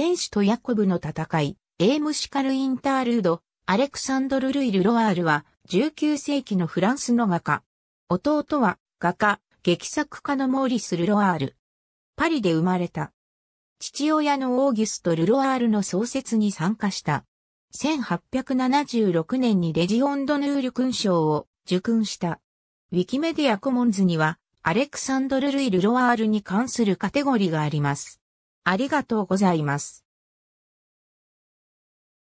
天使とヤコブの戦い、エームシカルインタールード、アレクサンドル・ルイ・ルロワールは、19世紀のフランスの画家。弟は、画家、劇作家のモーリス・ルロワール。パリで生まれた。父親のオーギュスト・ルロワールの創設に参加した。1876年にレジオンドヌール勲章を受勲した。ウィキメディアコモンズには、アレクサンドル・ルイ・ルロワールに関するカテゴリーがあります。ありがとうございます。